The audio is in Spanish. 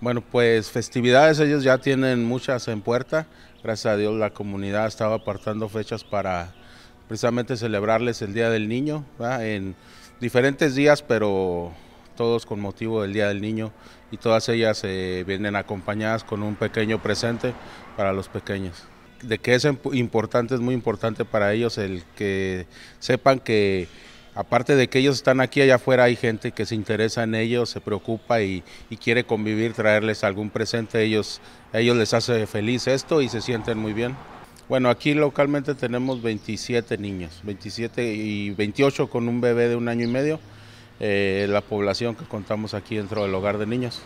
Bueno, pues festividades ellos ya tienen muchas en puerta. Gracias a Dios la comunidad estaba apartando fechas para precisamente celebrarles el Día del Niño en diferentes días, pero todos con motivo del Día del Niño y todas ellas eh, vienen acompañadas con un pequeño presente para los pequeños. De que es importante, es muy importante para ellos el que sepan que aparte de que ellos están aquí, allá afuera hay gente que se interesa en ellos, se preocupa y, quiere convivir, traerles algún presente. Ellos, a ellos les hace feliz esto y se sienten muy bien. Bueno, aquí localmente tenemos 27 niños, 27 y 28 con un bebé de un año y medio, eh, la población que contamos aquí dentro del hogar de niños.